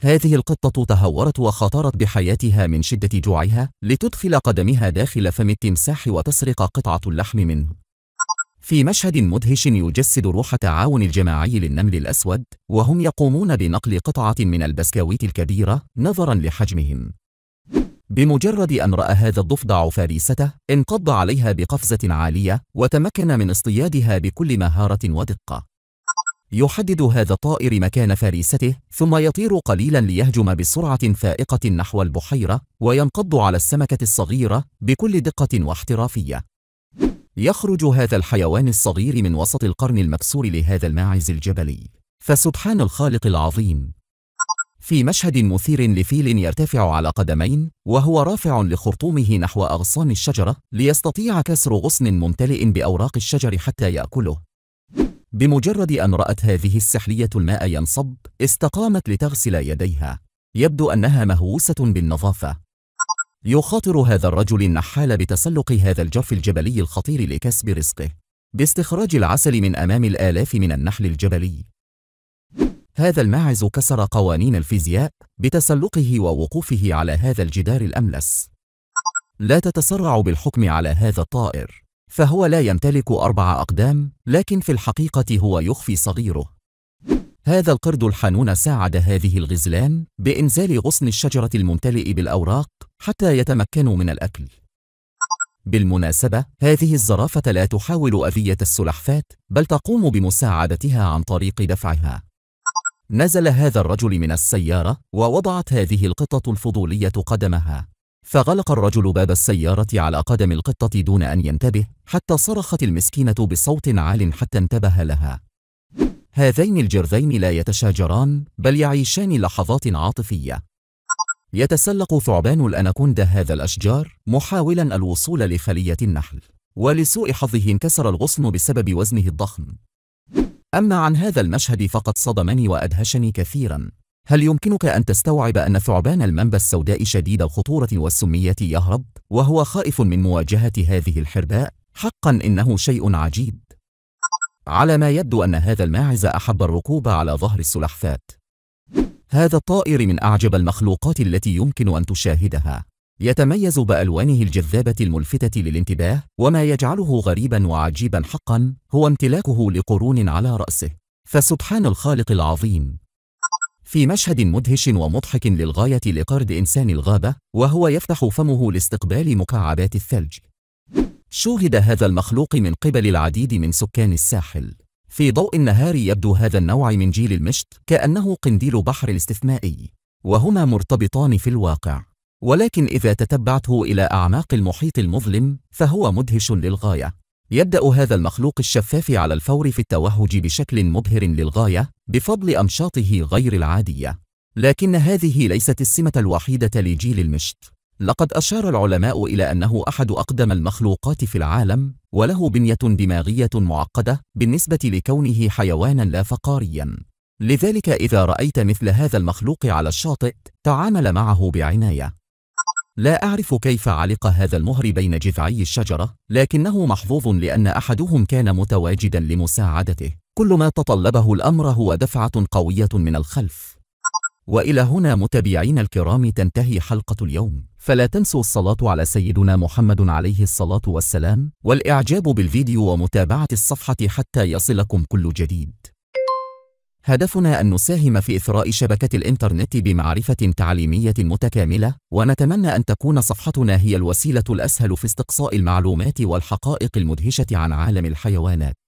هذه القطة تهورت وخطرت بحياتها من شدة جوعها لتدخل قدمها داخل فم التمساح وتسرق قطعة اللحم منه في مشهد مدهش يجسد روح تعاون الجماعي للنمل الأسود وهم يقومون بنقل قطعة من البسكويت الكبيرة نظرا لحجمهم بمجرد أن رأى هذا الضفدع فريسته انقض عليها بقفزة عالية وتمكن من اصطيادها بكل مهارة ودقة يحدد هذا الطائر مكان فريسته ثم يطير قليلا ليهجم بسرعة فائقة نحو البحيرة وينقض على السمكة الصغيرة بكل دقة واحترافية يخرج هذا الحيوان الصغير من وسط القرن المكسور لهذا الماعز الجبلي فسبحان الخالق العظيم في مشهد مثير لفيل يرتفع على قدمين وهو رافع لخرطومه نحو أغصان الشجرة ليستطيع كسر غصن ممتلئ بأوراق الشجر حتى يأكله بمجرد أن رأت هذه السحلية الماء ينصب استقامت لتغسل يديها يبدو أنها مهووسة بالنظافة يخاطر هذا الرجل النحال بتسلق هذا الجرف الجبلي الخطير لكسب رزقه باستخراج العسل من أمام الآلاف من النحل الجبلي هذا الماعز كسر قوانين الفيزياء بتسلقه ووقوفه على هذا الجدار الأملس لا تتسرع بالحكم على هذا الطائر فهو لا يمتلك أربع أقدام لكن في الحقيقة هو يخفي صغيره هذا القرد الحنون ساعد هذه الغزلان بإنزال غصن الشجرة الممتلئ بالأوراق حتى يتمكنوا من الأكل بالمناسبة هذه الزرافة لا تحاول أذية السلحفات بل تقوم بمساعدتها عن طريق دفعها نزل هذا الرجل من السيارة ووضعت هذه القطة الفضولية قدمها فغلق الرجل باب السيارة على قدم القطة دون أن ينتبه حتى صرخت المسكينة بصوت عال حتى انتبه لها هذين الجرذين لا يتشاجران بل يعيشان لحظات عاطفية يتسلق ثعبان الأناكوندا هذا الأشجار محاولا الوصول لخلية النحل ولسوء حظه انكسر الغصن بسبب وزنه الضخم أما عن هذا المشهد فقد صدمني وأدهشني كثيرا هل يمكنك أن تستوعب أن ثعبان المنبى السوداء شديد الخطورة والسمية يهرب وهو خائف من مواجهة هذه الحرباء؟ حقا إنه شيء عجيب على ما يبدو أن هذا الماعز أحب الركوب على ظهر السلحفات هذا الطائر من أعجب المخلوقات التي يمكن أن تشاهدها يتميز بألوانه الجذابة الملفتة للانتباه وما يجعله غريبا وعجيبا حقا هو امتلاكه لقرون على رأسه فسبحان الخالق العظيم في مشهد مدهش ومضحك للغاية لقرد إنسان الغابة وهو يفتح فمه لاستقبال مكعبات الثلج شوهد هذا المخلوق من قبل العديد من سكان الساحل في ضوء النهار يبدو هذا النوع من جيل المشط كأنه قنديل بحر الاستثنائي وهما مرتبطان في الواقع ولكن إذا تتبعته إلى أعماق المحيط المظلم فهو مدهش للغاية يبدأ هذا المخلوق الشفاف على الفور في التوهج بشكل مبهر للغاية بفضل أمشاطه غير العادية لكن هذه ليست السمة الوحيدة لجيل المشت لقد أشار العلماء إلى أنه أحد أقدم المخلوقات في العالم وله بنية دماغية معقدة بالنسبة لكونه حيوانا لا فقاريا لذلك إذا رأيت مثل هذا المخلوق على الشاطئ تعامل معه بعناية لا أعرف كيف علق هذا المهر بين جذعي الشجرة لكنه محظوظ لأن أحدهم كان متواجدا لمساعدته كل ما تطلبه الأمر هو دفعة قوية من الخلف وإلى هنا متابعين الكرام تنتهي حلقة اليوم فلا تنسوا الصلاة على سيدنا محمد عليه الصلاة والسلام والإعجاب بالفيديو ومتابعة الصفحة حتى يصلكم كل جديد هدفنا أن نساهم في إثراء شبكة الإنترنت بمعرفة تعليمية متكاملة، ونتمنى أن تكون صفحتنا هي الوسيلة الأسهل في استقصاء المعلومات والحقائق المدهشة عن عالم الحيوانات.